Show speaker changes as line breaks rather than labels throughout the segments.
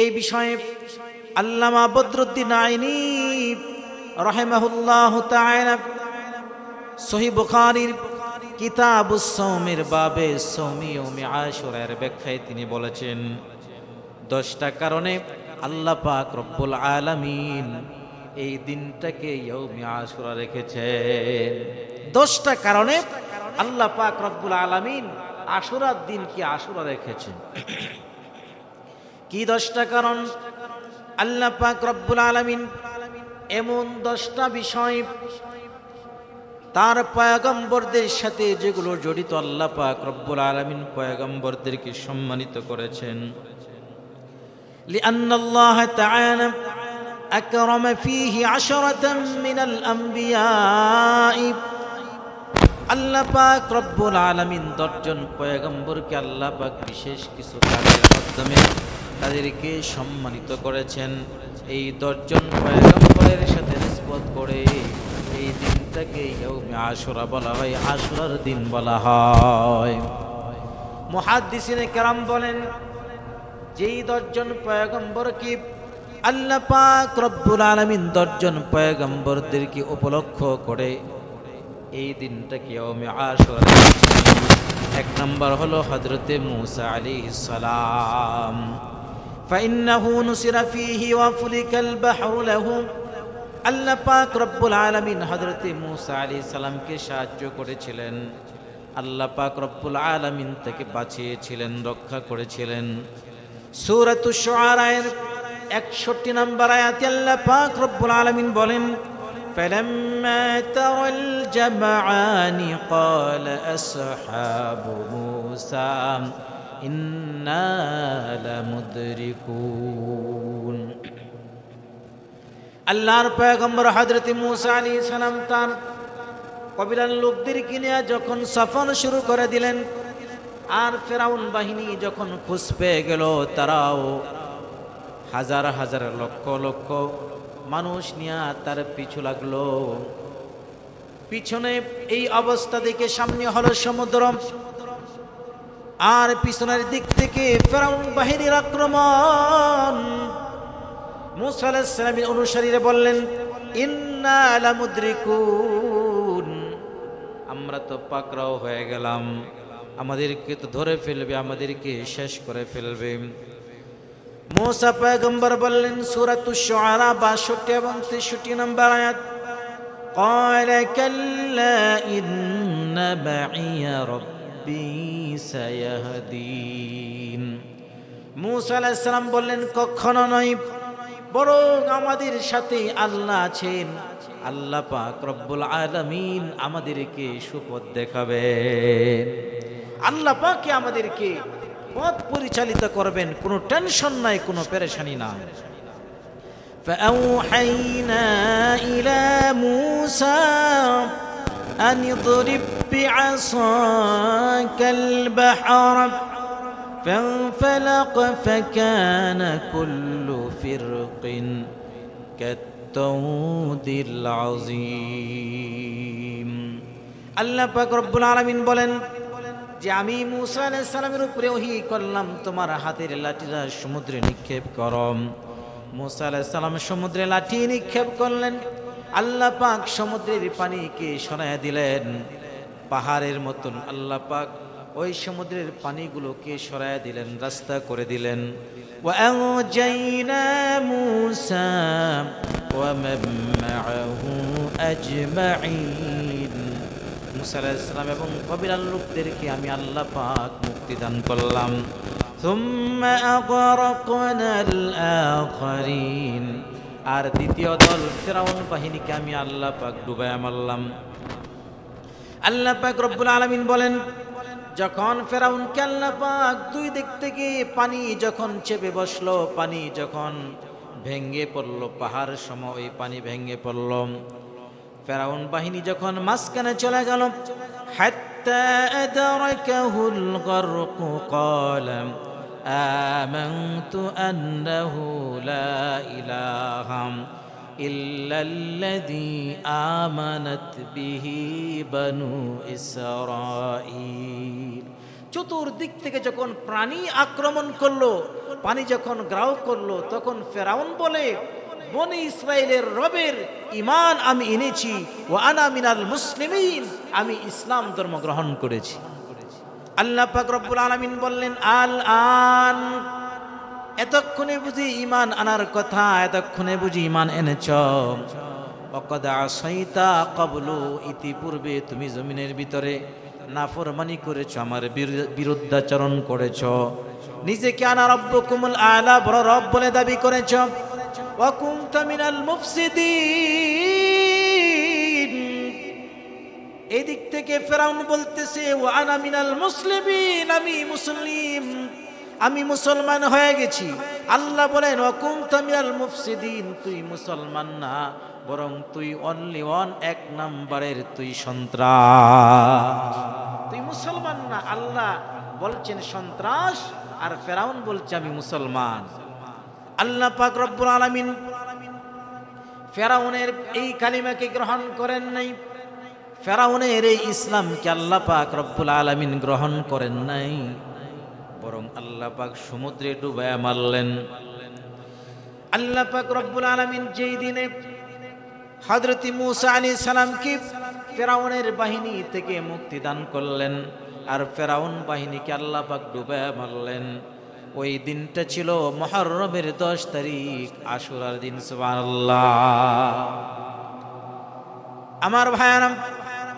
এই বিষয়ে আল্লামা বদরুদ্দিন আইনি রহেমাহুল্লাহ সহি বুখারির কিতাব বাবে সৌমি ওমি আশরের ব্যাখ্যায় তিনি বলেছেন দশটা কারণে আল্লাহ পাক রব্বুল আলামিন এই দিনটাকে ইয়ৌমি আশুরা রেখেছে দশটা কারণে আল্লাহ পাক রব্বুল আলামিন আশুরার কি আশুরা রেখেছেন কি দশটা কারণ আল্লাহ পাক রব্বুল আলমিন এমন দশটা বিষয় তার পয়াগম্বরদের সাথে যেগুলো জড়িত আল্লাহ পাক রব্বুল আলমিন পয়াগম্বরদেরকে সম্মানিত করেছেন لأن تعالى أكرم فيه عشرة من الأنبياء আল্লাহ পাক রব্বুল আলমিন দশজন পয়গম্বরকে আল্লাহ বিশেষ কিছু কাজের মাধ্যমে তাদেরকে সম্মানিত করেছেন এই দশজন পয়গম্বরের সাথে নিষ্পত করে এই দিনটাকে আশুরা বলা হয় আশুরার দিন বলা হয় মহাদিসিনে কেরাম বলেন যেই দশজন পয়গম্বর কি আল্লাহ পাক রব্বুল আলমিন দশজন পয়গম্বরদেরকে উপলক্ষ করে এই দিনটাকে অমে আশুরা এক নম্বর হলো হজরতে মুসা আলী সালাম فإنه نصر فيه وفلك البحر لهم আল্লাহ পাক রব্বুল আলমিন হজরতে মুসা আলি সালামকে সাহায্য করেছিলেন আল্লাহ পাক রব্বুল আলমিন তাকে বাঁচিয়েছিলেন রক্ষা করেছিলেন সুরাতু শোয়ারায়ের একষট্টি নম্বর আয়াতে আল্লাহ পাক রব্বুল আলমিন বলেন فلما ترى الجمعان قال أصحاب موسى আল্লাহর পয়গম্বর হজরত মুসা আলী সালাম তার কবিরান লোকদের কিনে যখন সফর শুরু করে দিলেন আর ফেরাউন বাহিনী যখন খুঁজ পেয়ে গেল তারাও হাজার হাজার লক্ষ লক্ষ মানুষ নিয়ে তার পিছু লাগলো পিছনে এই অবস্থা দেখে সামনে হলো সমুদ্র আর পিছনের দিক থেকে ফেরাউন বাহিনীর আক্রমণ মুসা আলাহিসামের অনুসারীরা বললেন আমরা তো পাকড়াও হয়ে গেলাম আমাদেরকে তো ধরে ফেলবে আমাদেরকে শেষ করে ফেলবে মোসা পয়গম্বর বললেন সুরাতুশারা বাষট্টি এবং তেষট্টি নম্বর আয়াত কয়লা كلا إن معي সায়াহদিন মুসা আলাইসালাম বললেন কখনো নয় বরং আমাদের সাথে আল্লাহ আছেন আল্লাহ পাক রব্বুল আলমিন আমাদেরকে সুপথ দেখাবেন আল্লাহ পাকে আমাদেরকে পথ পরিচালিত করবেন কোনো টেনশন নাই কোনো পেরেশানি না فأوحينا إلى موسى أن اضرب بعصاك البحر فانفلق فكان كل فرق كالطود العظيم আল্লাহ পাক রব্বুল আলামিন বলেন যে আমি মুসা আলাইহিস উপরে ওহি করলাম তোমার হাতের লাঠিটা সমুদ্রে নিক্ষেপ করম মুসা আলাইহিস সালাম সমুদ্রে লাঠি নিক্ষেপ করলেন আল্লাহ পাক সমুদ্রের পানিকে সরাইয়া দিলেন পাহাড়ের মতন আল্লাহ পাক ওই সমুদ্রের পানিগুলোকে সরায় দিলেন রাস্তা করে দিলেন ইসলাম এবং কবিরাল লোকদেরকে আমি আল্লাহ পাক মুক্তি দান করলাম ثم أغرقنا الآخرين আর দ্বিতীয় দল ফেরাউন বাহিনীকে আমি আল্লাহ পাক ডুবায়া মারলাম আল্লাহ পাক রব্বুল আলমিন বলেন যখন ফেরাউন আল্লাহ পাক দুই দিক থেকে পানি যখন চেপে বসলো পানি যখন ভেঙ্গে পড়ল পাহাড় সম ওই পানি ভেঙ্গে পড়ল ফেরাউন বাহিনী যখন মাঝখানে চলে গেল হাত্তা آمنت أنه لا إله إلا الذي آمنت به بنو إسرائيل চতুর্দিক থেকে যখন প্রাণী আক্রমণ করলো পানি যখন গ্রাও করলো তখন ফেরাউন বলে বনি ইসরায়েলের রবের ইমান আমি এনেছি ও আনা মিনাল মুসলিমিন আমি ইসলাম ধর্ম গ্রহণ করেছি আল্লাহ রব্বুল আলমিন বললেন আল আন এতক্ষণে বুঝি ইমান আনার কথা এতক্ষণে বুঝি ইমান এনেছ অকদা সহিতা কবলু ইতিপূর্বে তুমি জমিনের ভিতরে নাফরমানি করেছ আমার বিরুদ্ধাচরণ করেছ নিজেকে আনা রব্ব কুমুল আলা বড় রব বলে দাবি করেছ ওয়াকুম তামিনাল মুফসিদিন এদিক থেকে ফেরাউন বলতেছে আনা মিনাল মুসলিমিন আমি মুসলিম আমি মুসলমান হয়ে গেছি আল্লাহ বলেন অকুম তামিয়াল মুফসিদিন তুই মুসলমান না বরং তুই অনলি ওয়ান এক নাম্বারের তুই সন্ত্রাস তুই মুসলমান না আল্লাহ বলছেন সন্ত্রাস আর ফেরাউন বলছে আমি মুসলমান আল্লাহ পাক রব্বুল আলামিন ফেরাউনের এই কালিমাকে গ্রহণ করেন নাই ফেরাউনের এই ইসলামকে আল্লাহ পাক রব্বুল আলমিন গ্রহণ করেন নাই বরং আল্লাহ পাক সমুদ্রে ডুবায়া মারলেন আল্লাপাক রব্বুল আলমিন যেই দিনে হাজরতি মুসা আলী সালামকে ফেরাউনের বাহিনী থেকে মুক্তি দান করলেন আর ফেরাউন বাহিনীকে আল্লাপাক পাক ডুবায়া মারলেন ওই দিনটা ছিল মহরমের দশ তারিখ আশুরার দিন সুবাহ আমার ভাইয়ারাম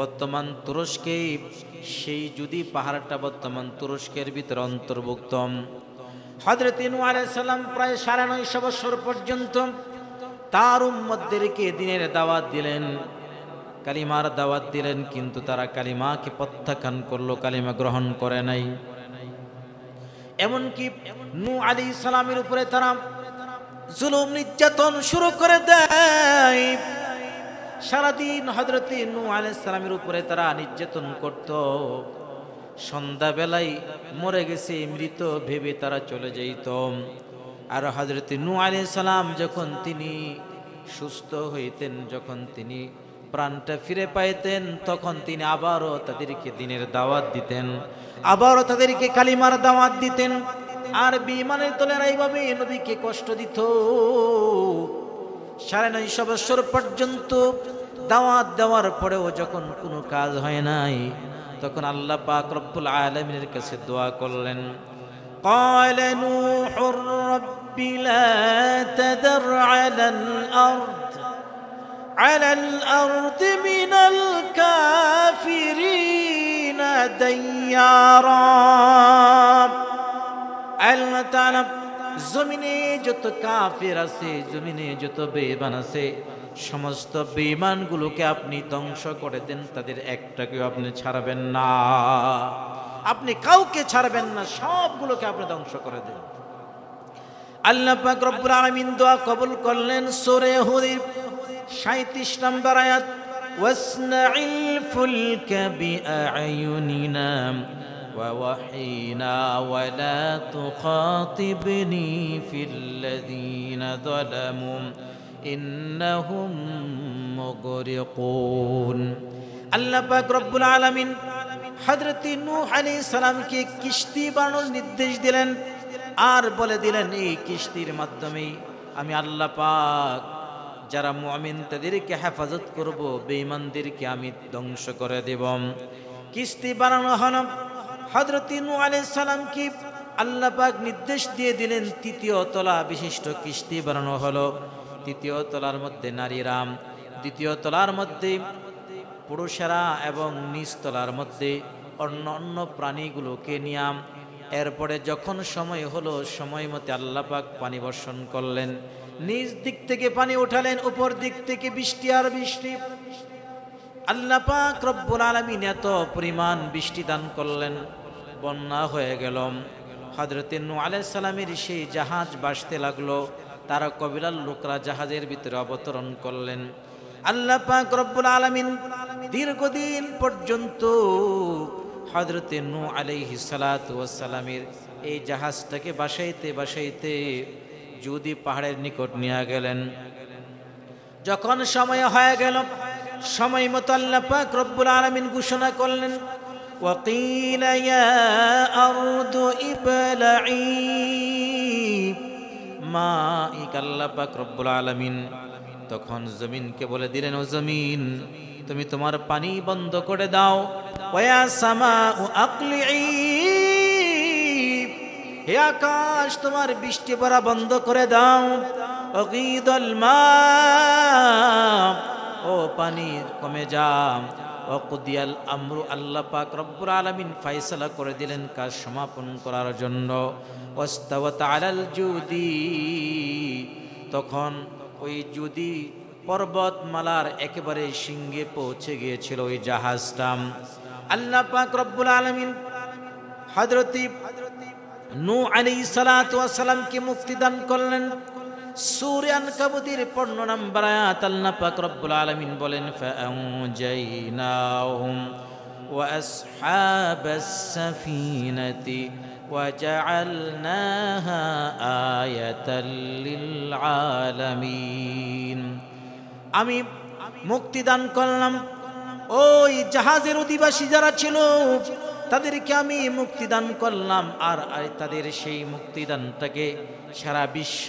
বর্তমান তুরস্কেই সেই যদি পাহাড়টা বর্তমান তুরস্কের ভিতরে অন্তর্ভুক্ত হজরত ইনু আলাইসাল্লাম প্রায় সাড়ে নয়শো বছর পর্যন্ত তার উম্মদদেরকে দিনের দাওয়াত দিলেন কালিমার দাওয়াত দিলেন কিন্তু তারা কালিমাকে প্রত্যাখ্যান করলো কালিমা গ্রহণ করে নাই এমনকি নু আলী ইসলামের উপরে তারা জুলুম নির্যাতন শুরু করে দেয় সারাদিন হজরতে নু আলাইসালামের উপরে তারা নির্যাতন করত সন্ধ্যাবেলায় মরে গেছে মৃত ভেবে তারা চলে যাইত আর হজরতে নু আলাইসালাম যখন তিনি সুস্থ হইতেন যখন তিনি প্রাণটা ফিরে পাইতেন তখন তিনি আবারও তাদেরকে দিনের দাওয়াত দিতেন আবারও তাদেরকে কালিমার দাওয়াত দিতেন আর বিমানের তোলেরা এইভাবে নবীকে কষ্ট দিত সাড়ে নয়শো বছর পর্যন্ত দাওয়াত দেওয়ার পরেও যখন কোনো কাজ হয় নাই তখন আল্লাহ পাক রব্বুল আলমিনের কাছে দোয়া করলেন قال نوح رب لا تذر على الأرض على الأرض من الكافرين ديارا আল্লাহ জমিনে যত কাফের আছে জমিনে যত বেমান আছে সমস্ত বেমানগুলোকে আপনি ধ্বংস করে দেন তাদের একটাকেও আপনি ছাড়বেন না আপনি কাউকে ছাড়বেন না সবগুলোকে আপনি ধ্বংস করে দেন আল্লাহ পাক রব্বুল দোয়া কবুল করলেন সোরে হুদির 37 নম্বর আয়াত ওয়াসনাইল ফুলকা বিআয়ুনিনা ووحينا ولا تخاطبني في الذين ظلموا إنهم مغرقون আল্লাহ পাক রব্বুল আলামিন হযরত নূহ আলাইহিস সালামকে কিস্তি বানানোর নির্দেশ দিলেন আর বলে দিলেন এই কিস্তির মাধ্যমে আমি আল্লাহ পাক যারা মুমিন তাদেরকে হেফাজত করব বেঈমানদেরকে আমি ধ্বংস করে দেব কিস্তি বানানো হলো হজরত ইনু আলাইসালাম কি আল্লাহ নির্দেশ দিয়ে দিলেন তৃতীয় তলা বিশিষ্ট কিস্তি বানানো হলো তৃতীয় তলার মধ্যে নারীরাম দ্বিতীয় তলার মধ্যে পুরুষেরা এবং তলার মধ্যে অন্য অন্য প্রাণীগুলোকে নিয়াম এরপরে যখন সময় হলো সময় মতে আল্লাপাক পানি বর্ষণ করলেন নিজ দিক থেকে পানি উঠালেন উপর দিক থেকে বৃষ্টি আর বৃষ্টি আল্লাপাক রব্বুল আলমিন এত পরিমাণ বৃষ্টি দান করলেন বন্যা হয়ে গেল হজরত নু আলাইসালামের সেই জাহাজ বাসতে লাগলো তারা কবিরাল লোকরা জাহাজের ভিতরে অবতরণ করলেন আল্লাহ পাক রব্বুল আলমিন দীর্ঘদিন পর্যন্ত হজরতে নু আলাইহি সালাতামের এই জাহাজটাকে বাসাইতে বাসাইতে যদি পাহাড়ের নিকট নিয়ে গেলেন যখন সময় হয়ে গেল সময় মতো আল্লাহ পাক রব্বুল আলমিন ঘোষণা করলেন وقيل يا أرض إبلعي মা الله পাক রব্বুল আলামিন তখন জমিনকে বলে দিলেন ও জমিন তুমি তোমার পানি বন্ধ করে দাও ওয়া সামা ও আকলিই হে আকাশ তোমার বৃষ্টি পড়া বন্ধ করে দাও অগিদল মা ও পানি কমে যাও অকুদিয়াল আমরু আল্লাহ পাক রব্বুর আলমিন ফাইসলা করে দিলেন কাজ সমাপন করার জন্য আলাল জুদি তখন ওই জুদি পর্বতমালার একেবারে সিংহে পৌঁছে গিয়েছিল ওই জাহাজটা আল্লাহ পাক রব্বুল আলমিন হজরতি নু আলী সালাতামকে মুক্তি দান করলেন সুরিয়ান কাবুতির পনেরো নম্বর আয়াত আল্লাহ পাক রব্বুল আলমিন বলেন ফাউজাইনাহুম وأصحاب السفينة وجعلناها آية للعالمين আমি মুক্তিদান করলাম ওই জাহাজের অধিবাসী যারা ছিল তাদেরকে আমি মুক্তিদান করলাম আর তাদের সেই মুক্তিদানটাকে সারা বিশ্ব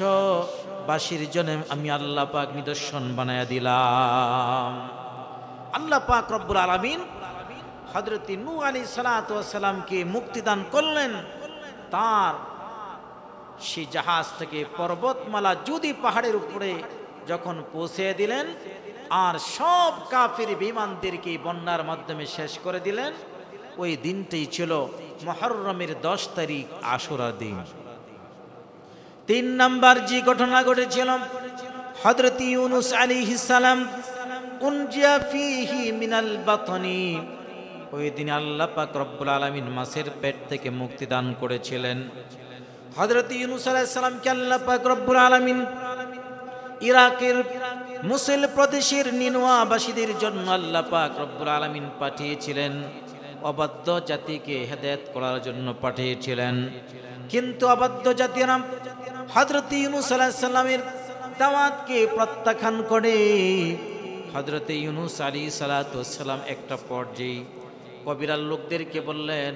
বাসীর জন্য আমি আল্লাহ পাক নিদর্শন বানায় দিলাম আল্লাহ পাক রব্বুল আলমিন হজরত নু আলী সালাতামকে মুক্তিদান করলেন তার সে জাহাজ থেকে পর্বতমালা যদি পাহাড়ের উপরে যখন পৌঁছে দিলেন আর সব কাফির বিমানদেরকে বন্যার মাধ্যমে শেষ করে দিলেন ওই দিনটাই ছিল মহরমের দশ তারিখ আশুরা দিন তিন নাম্বার যে ঘটনা ঘটেছিল হজরত ইউনুস আলী ইসালাম মিনাল বাতনি ওই দিন আল্লাহ পাক রব্বুল আলমিন মাছের পেট থেকে মুক্তি দান করেছিলেন হজরত ইউনুস আলাইসালামকে আল্লাহ পাক রব্বুল আলমিন ইরাকের মুসেল প্রদেশের নিনোয়াবাসীদের জন্য আল্লাহ পাক রব্বুল আলমিন পাঠিয়েছিলেন অবাধ্য জাতিকে হেদায়ত করার জন্য পাঠিয়েছিলেন কিন্তু অবাধ্য জাতিরা হজরত ইউনুস আলাহিসাল্লামের দাওয়াতকে প্রত্যাখ্যান করে হজরত ইউনুস আলী সালাতাম একটা পর্যায়ে কবিরাল লোকদেরকে বললেন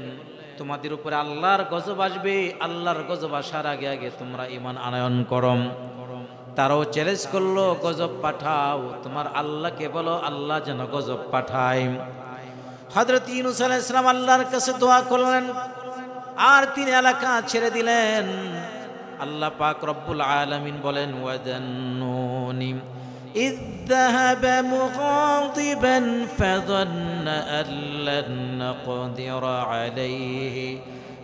তোমাদের উপরে আল্লাহর গজব আসবে আল্লাহর গজব আসার আগে আগে তোমরা ইমান আনয়ন করম তারাও চ্যালেঞ্জ করলো গজব পাঠাও তোমার আল্লাহকে বলো আল্লাহ যেন গজব পাঠায় হজরত ইউনুস আলাহ ইসলাম আল্লাহর কাছে দোয়া করলেন আর তিনি এলাকা ছেড়ে দিলেন আল্লাহ পাক রব্বুল আলমিন বলেন ওয়াদান্নুনি إذ ذهب مغاضبا فظن أن لن نقدر عليه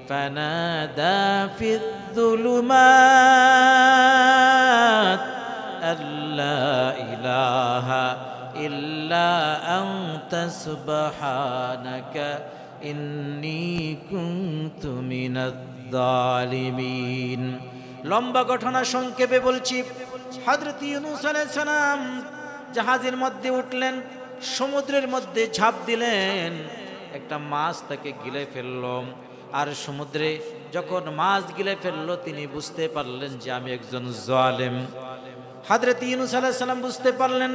فنادى في الظلمات أن لا إله إلا إلا أنت سبحانك إني كنت من الظالمين লম্বা ঘটনা সংক্ষেপে বলছি হজরত ইউনুস সালাম জাহাজের মধ্যে উঠলেন সমুদ্রের মধ্যে ঝাঁপ দিলেন একটা মাছ তাকে গিলে ফেলল আর সমুদ্রে যখন মাছ গিলে ফেলল তিনি বুঝতে পারলেন যে আমি একজন জালেম হাদরত ইউনুস আলাহ সাল্লাম বুঝতে পারলেন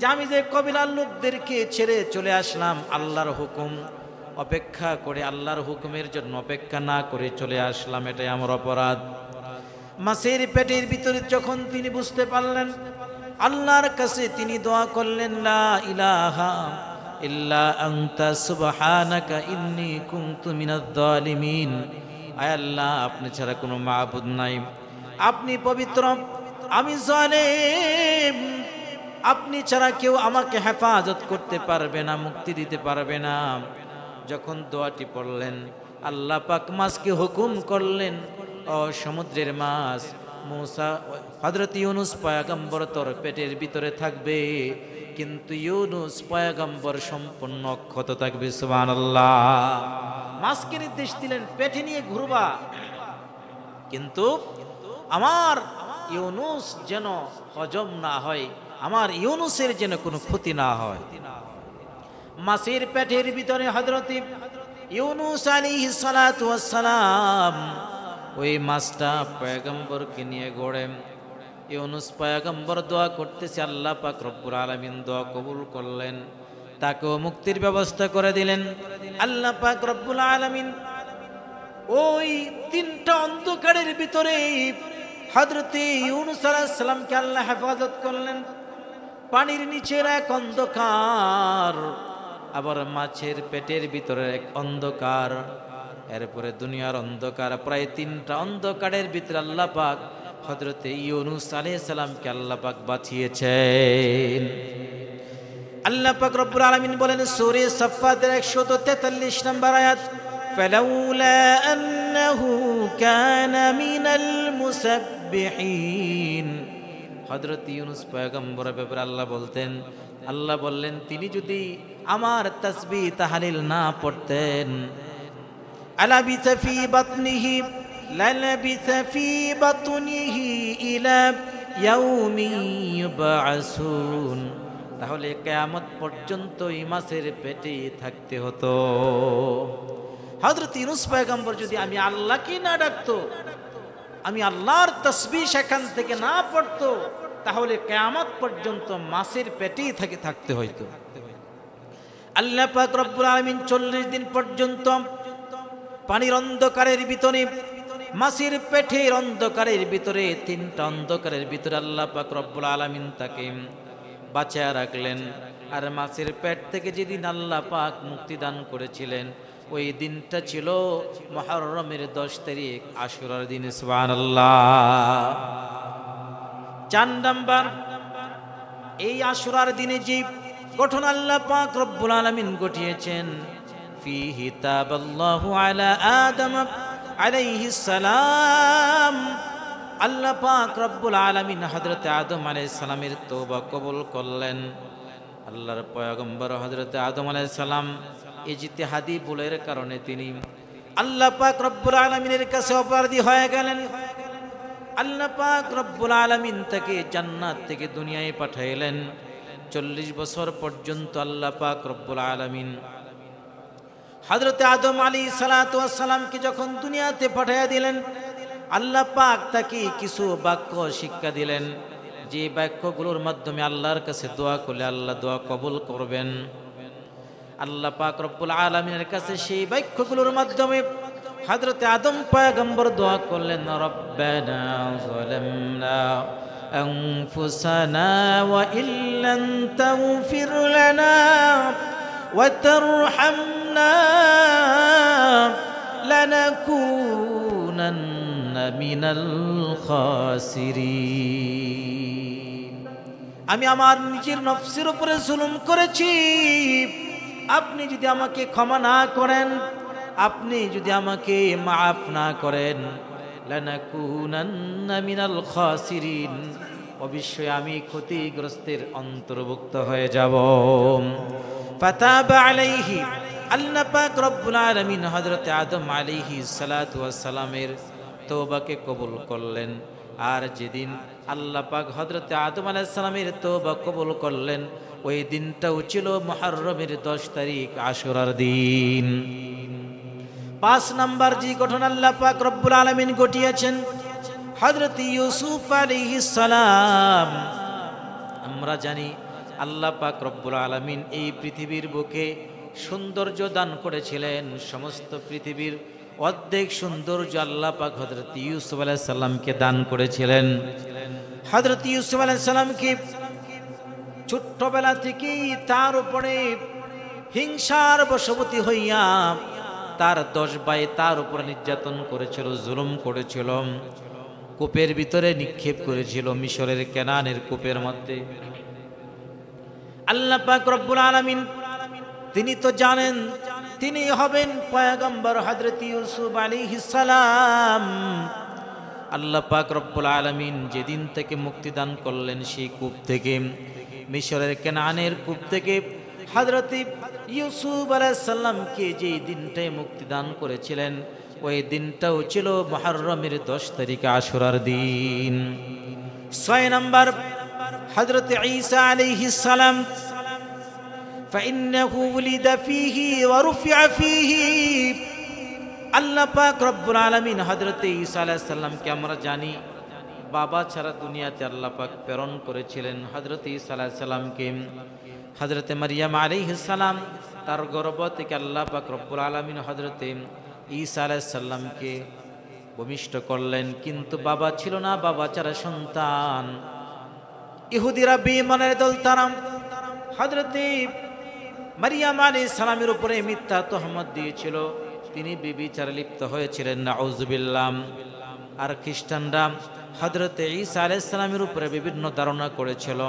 যে আমি যে কবিলার লোকদেরকে ছেড়ে চলে আসলাম আল্লাহর হুকুম অপেক্ষা করে আল্লাহর হুকুমের জন্য অপেক্ষা না করে চলে আসলাম এটাই আমার অপরাধ মাসের পেটের ভিতরে যখন তিনি বুঝতে পারলেন আল্লাহর কাছে তিনি দোয়া করলেন ইলাহা ইন্নি আয় আল্লাহ আপনি ছাড়া কোনো মাহবুদ নাই আপনি পবিত্র আমি জলে আপনি ছাড়া কেউ আমাকে হেফাজত করতে পারবে না মুক্তি দিতে পারবে না যখন দোয়াটি পড়লেন আল্লাহ পাক মাছকে হুকুম করলেন ও সমুদ্রের মাছ মৌসা হজরত ইউনুস পয়াগম্বর তোর পেটের ভিতরে থাকবে কিন্তু ইউনুস পয়াগম্বর সম্পূর্ণ অক্ষত থাকবে সুবান আল্লাহ মাছকে নির্দেশ দিলেন পেটে নিয়ে ঘুরবা কিন্তু আমার ইউনুস যেন হজম না হয় আমার ইউনুসের যেন কোনো ক্ষতি না হয় মাসির পেটের ভিতরে হজরত ইউনুস আলী সালাম ওই মাসটা পয়গম্বরকে নিয়ে গড়েন ইউনুস পয়গম্বর দোয়া করতেছে আল্লাহ পাক রব্বুর আলমিন দোয়া কবুল করলেন তাকেও মুক্তির ব্যবস্থা করে দিলেন আল্লাহ পাক রব্বুল আলমিন ওই তিনটা অন্ধকারের ভিতরে হজরত ইউনুস আলাহ সালামকে আল্লাহ হেফাজত করলেন পানির নিচের এক অন্ধকার আবার মাছের পেটের ভিতরে এক অন্ধকার এরপরে দুনিয়ার অন্ধকার প্রায় তিনটা অন্ধকারের ভিতরে আল্লাহ পাক হজরতে ইউনুস আলাইহিস সালামকে আল্লাহ পাক বাঁচিয়েছেন আল্লাহ পাক রব্বুল আলামিন বলেন সূরা সাফফাতের 143 নম্বর আয়াত فلولا أنه كان من المسبحين হজরত ইউনুস পয়গম্বরের ব্যাপারে আল্লাহ বলতেন আল্লাহ বললেন তিনি যদি আমার তসবি তাহালিল না পড়তেন আলাবি সফি বাতনিহি লালাবিস ফি বাতনিহি ইলা ইয়াউমি ইউবাসুন তাহলে কেয়ামত পর্যন্ত এই মাছের পেটে থাকতে হতো হজরত ইউনুস পয়গম্বর যদি আমি আল্লাহকে না ডাকতো আমি আল্লাহর তসবি সেখান থেকে না পড়তো তাহলে কেয়ামত পর্যন্ত মাসের পেটেই থেকে থাকতে হইতো আল্লাহ পাক রব্বুল আলমিন চল্লিশ দিন পর্যন্ত পানির অন্ধকারের ভিতরে মাসির পেঠের অন্ধকারের ভিতরে তিনটা অন্ধকারের ভিতরে আল্লাহ পাক রব্বুল আলমিন তাকে বাঁচায় রাখলেন আর মাসির পেট থেকে যেদিন আল্লাহ পাক মুক্তিদান করেছিলেন ওই দিনটা ছিল মহরমের দশ তারিখ আশুরার দিন নাম্বার এই আশুরার দিনে যে গঠন আল্লাহ পাক রব্বুল আলামিন গঠিয়েছেন আদম আল্লাহ পাক রব্বুল আলমিন হজরত আদম আলাই সালামের তো কবুল করলেন আল্লাহর পয়গম্বর হজরত আদম আলাইসাল্লাম ইজতিহাদি বুলের কারণে তিনি আল্লাহ পাক রব্বুল আলমিনের কাছে অপরাধী হয়ে গেলেন আল্লাহ পাক রব্বুল আলমিন তাকে জান্নাত থেকে দুনিয়ায় পাঠাইলেন চল্লিশ বছর পর্যন্ত আল্লাহ পাক রব্বুল আলমিন হজরত আদম আলী সালাতামকে যখন দুনিয়াতে পাঠাইয়া দিলেন আল্লাহ পাক তাকে কিছু বাক্য শিক্ষা দিলেন যে বাক্যগুলোর মাধ্যমে আল্লাহর কাছে দোয়া করলে আল্লাহ দোয়া কবুল করবেন আল্লাহ পাক রব্বুল আলামিনের কাছে সেই বাক্যগুলোর মাধ্যমে হজরত আদম পয়গম্বর দোয়া করলেন রব্বানা যালামনা أنفسنا وإن لم تغفر لنا وترحمنا لنكون আমি আমার নিজের নফসের উপরে জুলুম করেছি আপনি যদি আমাকে ক্ষমা না করেন আপনি যদি আমাকে মাফ না করেন অবশ্যই আমি ক্ষতিগ্রস্তের অন্তর্ভুক্ত হয়ে যাব আল্লাপাক পাক রব্বুল আলমিন হজরত আদম আলিহি সালাতামের তোবাকে কবুল করলেন আর যেদিন আল্লাপাক পাক হজরত আদম আলাইসালামের তোবা কবুল করলেন ওই দিনটাও ছিল মহারমের দশ তারিখ আসরার দিন পাঁচ নম্বর যে ঘটনা আল্লাপাক রব্বুল আলমিন ঘটিয়েছেন হজরত ইউসুফ সালাম আমরা জানি আল্লাপাক রব্বুল আলমিন এই পৃথিবীর বুকে সৌন্দর্য দান করেছিলেন সমস্ত পৃথিবীর অর্ধেক সৌন্দর্য আল্লাহ পাক হজরত ইউসুফ আলাহ সাল্লামকে দান করেছিলেন হজরত ইউসুফ আলাহ সাল্লামকে ছোট্টবেলা থেকেই তার উপরে হিংসার বশবতী হইয়া তার দশ বাই তার উপরে নির্যাতন করেছিল জুলুম করেছিল কূপের ভিতরে নিক্ষেপ করেছিল মিশরের কেনানের কূপের মধ্যে আল্লাহ পাক রব্বুল আলমিন তিনি তো জানেন তিনি হবেন পয়াগম্বর হজরত ইউসুফ আলী হিসালাম আল্লাহ পাক রব্বুল আলমিন যেদিন থেকে মুক্তিদান করলেন সেই কূপ থেকে মিশরের কেনানের কূপ থেকে হজরত ইউসুফ আলাইসাল্লামকে যেই দিনটায় মুক্তিদান করেছিলেন ওই দিনটাও ছিল মহারমের দশ তারিখ আসরার দিন ছয় নম্বর হজরত ঈসা আলী হিসালাম فإنه ولد فيه ورفع فيه আল্লাহ পাক রব্বুল আলমিন হজরত ইসা আলাহিসাল্লামকে আমরা জানি বাবা ছাড়া দুনিয়াতে আল্লাহ প্রেরণ করেছিলেন হজরত ইসা আলাহিসাল্লামকে হজরতে মারিয়াম আলিহিসাল্লাম তার গর্ব থেকে আল্লাহ পাক রব্বুল আলমিন হজরতে ইসা আলাহিসাল্লামকে ভূমিষ্ঠ করলেন কিন্তু বাবা ছিল না বাবা ছাড়া সন্তান ইহুদিরা বেমানের দল তারাম হজরতে মারিয়াম আলী সালামের উপরে মিথ্যা তহমত দিয়েছিল তিনি বিবিচারে লিপ্ত হয়েছিলেন নাউজুবিল্লাম আর খ্রিস্টানরা হজরতে ঈসা আলাই সালামের উপরে বিভিন্ন ধারণা করেছিল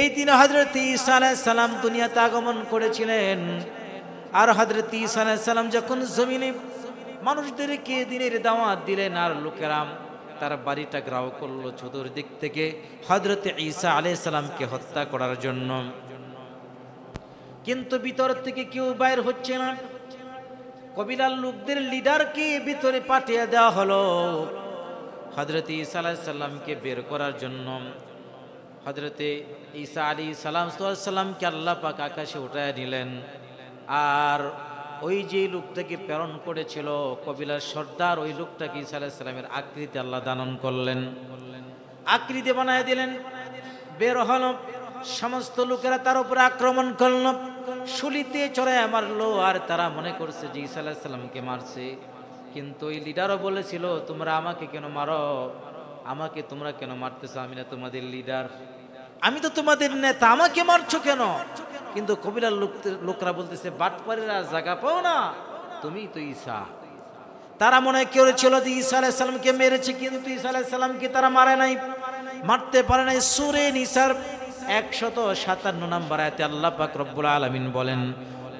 এই দিন হজরত ঈসা আলাই সালাম দুনিয়াতে আগমন করেছিলেন আর হজরত ঈসা আলাই সালাম যখন জমিনে মানুষদেরকে দিনের দাওয়াত দিলেন আর লোকেরাম তার বাড়িটা গ্রাহ করলো চতুর্দিক থেকে হজরত ঈসা আলি সালামকে হত্যা করার জন্য কিন্তু ভিতর থেকে কেউ বাইর হচ্ছে না কবিলার লোকদের লিডারকে ভিতরে পাঠিয়ে দেওয়া হলো হজরত ঈসা আলাই সাল্লামকে বের করার জন্য হজরতে ঈসা আলী সালাম সাল্লামকে আল্লাহ পাক আকাশে উঠায় নিলেন আর ওই যে লোকটাকে প্রেরণ করেছিল কবিলার সর্দার ওই লোকটাকে ইসালামের আকৃতি আল্লাহ দানন করলেন আকৃতি বানায় দিলেন বের হল সমস্ত লোকেরা তার উপরে আক্রমণ করল শুলিতে চড়ায় মারলো আর তারা মনে করছে যে ইসালামকে মারছে কিন্তু ওই লিডারও বলেছিল তোমরা আমাকে কেন মারো আমাকে তোমরা কেন মারতেছো আমি না তোমাদের লিডার আমি তো তোমাদের নেতা আমাকে মারছো কেন কিন্তু কবিরার লোকরা বলতেছে আর জায়গা পাও না তুমি তো ঈসা তারা মনে করেছিল যে ঈসা আলাইসালামকে মেরেছে কিন্তু ঈসা আলাইসালামকে তারা মারে নাই মারতে পারে নাই সুরে নিসার একশত সাতান্ন নম্বর আয়তে আল্লাহ পাক রব্বুল আলমিন বলেন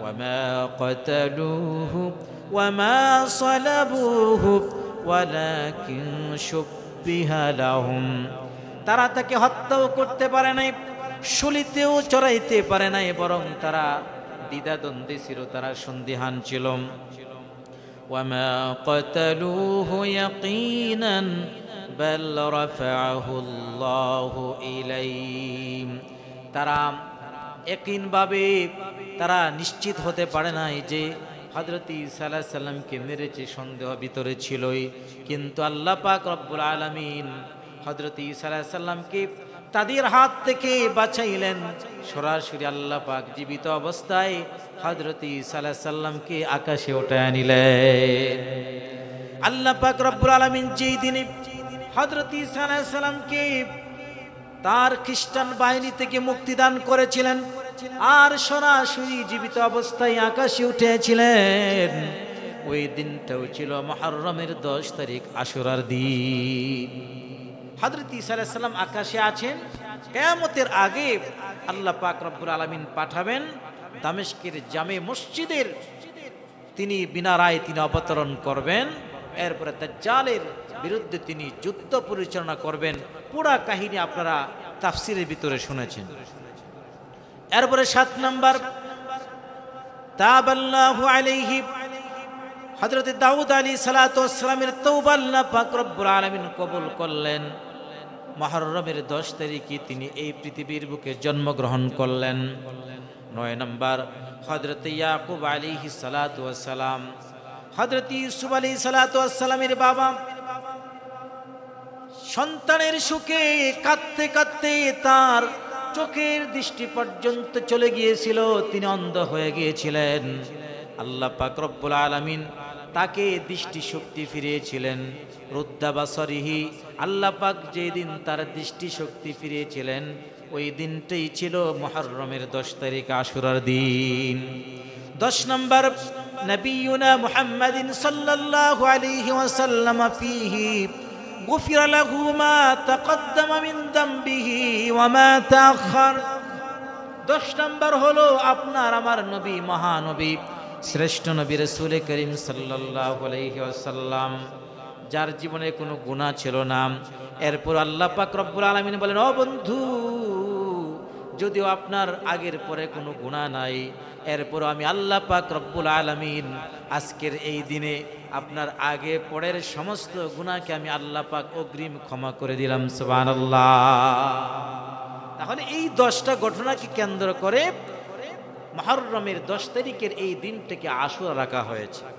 وما قتلوه وما صلبوه ওয়ালাকিন شبه লাহুম তারা তাকে হত্যাও করতে পারে নাই শুলিতেও চড়াইতে পারে নাই বরং তারা দ্বিধাদ্বন্দ্বে ছিল তারা সন্দিহান ছিল وما قتلوه يقينا بل رفعه الله إليه তারা একইনভাবে তারা নিশ্চিত হতে পারে নাই যে হজরত ইসাল্লাহ সাল্লামকে মেরেছে সন্দেহ ভিতরে ছিলই কিন্তু আল্লাহ পাক রব্বুল আলমিন হজরত ইসাল্লামকে তাদের হাত থেকে বাছাইলেন সরাসরি আল্লাহ পাক জীবিত অবস্থায় হজরত ইসাল্লামকে আকাশে ওঠায় নিলেন আল্লাহ পাক রব্বুল আলমিন যেই দিনে হজরত ইসাল্লামকে তার খ্রিস্টান বাহিনী থেকে মুক্তিদান করেছিলেন আর সরাসরি জীবিত অবস্থায় আকাশে উঠেছিলেন ওই দিনটাও ছিল মহারমের দশ তারিখ আসরার দিন হজরত ইসাল্লাম আকাশে আছেন কেয়ামতের আগে আল্লাহ পাক রব্বুল আলমিন পাঠাবেন দামেশকের জামে মসজিদের তিনি বিনা রায় তিনি অবতরণ করবেন এরপরে তাজ্জালের বিরুদ্ধে তিনি যুদ্ধ পরিচালনা করবেন পুরা কাহিনী আপনারা তাফসিরের ভিতরে শুনেছেন এরপরে সাত নম্বর তাবাল্লাহু আলাইহি হযরত দাউদ আলী সালাতু ওয়াস সালামের তওবা আল্লাহ পাক রব্বুল আলামিন কবুল করলেন মহরমের দশ তারিখে তিনি এই পৃথিবীর বুকে জন্মগ্রহণ করলেন নয় নম্বর হজরত ইয়াকুব আলী সালাতাম হজরত ইউসুফ আলী সালাতামের বাবা সন্তানের সুখে কাঁদতে কাঁদতে তার চোখের দৃষ্টি পর্যন্ত চলে গিয়েছিল তিনি অন্ধ হয়ে গিয়েছিলেন আল্লাহ পাক রব্বুল আলমিন তাকে দৃষ্টিশক্তি ফিরিয়েছিলেন রুদ্দাবাসরিহি আল্লাপাক যেদিন তার দৃষ্টিশক্তি ফিরিয়েছিলেন ওই দিনটাই ছিল মহরমের দশ তারিখ আশুরার দিন দশ নম্বর নবীনা মুহাম্মাদিন সাল্লাল্লাহু আলাইহি ওয়াসাল্লাম ফিহি লাহু মা ما মিন দামবিহি ওয়া মা تأخر দশ নম্বর হলো আপনার আমার নবী মহানবী শ্রেষ্ঠ নবী রাসূল করিম সাল্লাল্লাহু আলাইহি ওয়াসাল্লাম যার জীবনে কোনো গুণা ছিল না এরপর আল্লাহ পাক রব্বুল আলমিন বলেন ও বন্ধু যদিও আপনার আগের পরে কোনো গুণা নাই এরপর আমি আল্লাহ পাক রব্বুল আলমিন আজকের এই দিনে আপনার আগে পরের সমস্ত গুণাকে আমি আল্লাহ পাক অগ্রিম ক্ষমা করে দিলাম সুবান তাহলে এই দশটা ঘটনাকে কেন্দ্র করে মহরমের দশ তারিখের এই দিনটাকে আসর রাখা হয়েছে